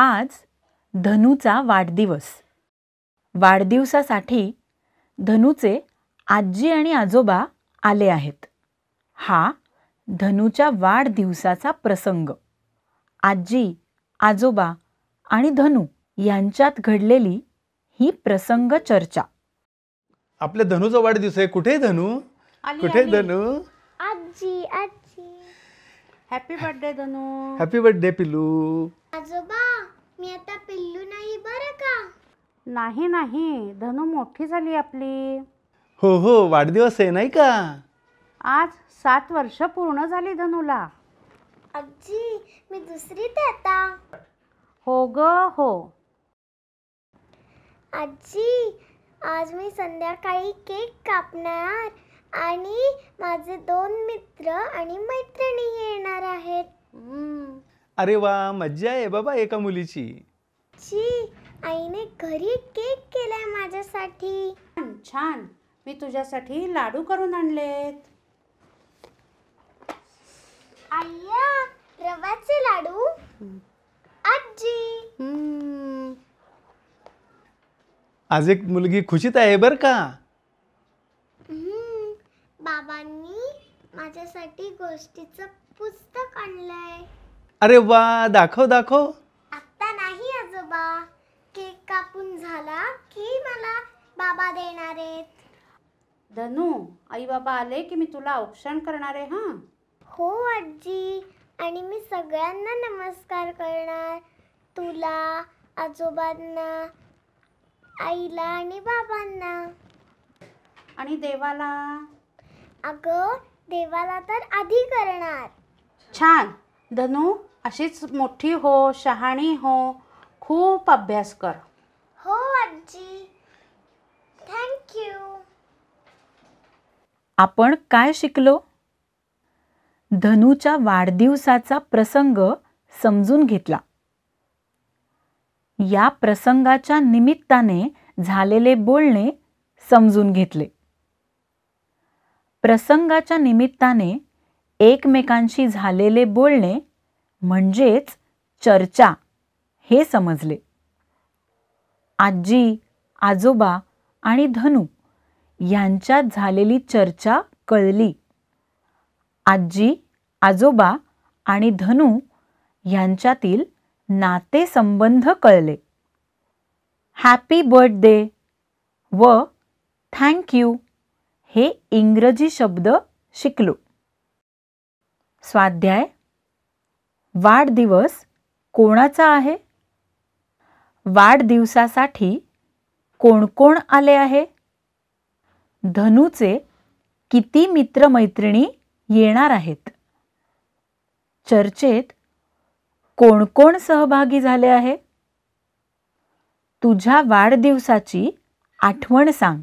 आज धनुचा वाढदिवस वाढदिवसासाठी धनुचे आजी आणि आजोबा आले आहेत हा धनुच्या वाढदिवसाचा प्रसंग आजी आजोबा आणि धनू यांच्यात घडलेली ही प्रसंग चर्चा आपल्या धनुचा वाढदिवस आहे कुठे धनु कुठे धनु आजी आजी happy birthday Dhanu happy birthday पिलू आजोबा मी आता पिल्लू नाही बर का नाही नाही धनु मोठी झाली आपली हो हो वाढदिवस आहे नाही का आज सात वर्ष पूर्ण झाली धनुला आजी मी दुसरी देता आता हो ग हो आजी आज मी संध्याकाळी केक कापणार आणि माझे दोन मित्र आणि मैत्रिणी येणार आहेत अरे वा मज्जा आहे बाबा एका मुलीची छी आईने घरी केक केलाय माझ्यासाठी छान छान मी तुझ्यासाठी लाडू करून आणलेत आय्या रव्याचे लाडू आजी हम्म, आज एक मुलगी खुशीत आहे बर का हम्म, बाबांनी माझ्यासाठी गोष्टीचं पुस्तक आणलंय अरे वा दाखव दाखव आता नाही आजोबा केक कापून झाला की मला बाबा देणार आहेत धनू आई बाबा आले की मी तुला औक्षण करणार आहे हां हो आजी आणि मी सगळ्यांना नमस्कार करणार तुला आजोबांना आईला आणि बाबांना आणि देवाला अगं देवाला तर आधी करणार छान धनू अशीच मोठी हो शहाणी हो खूप अभ्यास कर हो आजी थँक्यू आपण काय शिकलो धनुच्या वाढदिवसाचा प्रसंग समजून घेतला या प्रसंगाच्या निमित्ताने झालेले बोलणे समजून घेतले प्रसंगाच्या निमित्ताने एकमेकांशी झालेले बोलणे म्हणजेच चर्चा हे समजले आजी आजोबा आणि धनु, यांच्यात झालेली चर्चा कळली आजी आजोबा आणि धनु यांच्यातील नातेसंबंध कळले हॅपी बर्थडे व थँक यू हे इंग्रजी शब्द शिकलो स्वाध्याय वाढदिवस कोणाचा आहे वाढदिवसासाठी कोण कोण आले आहे धनुचे किती मित्रमैत्रिणी येणार आहेत चर्चेत कोण कोण सहभागी झाले आहे तुझ्या वाढदिवसाची आठवण सांग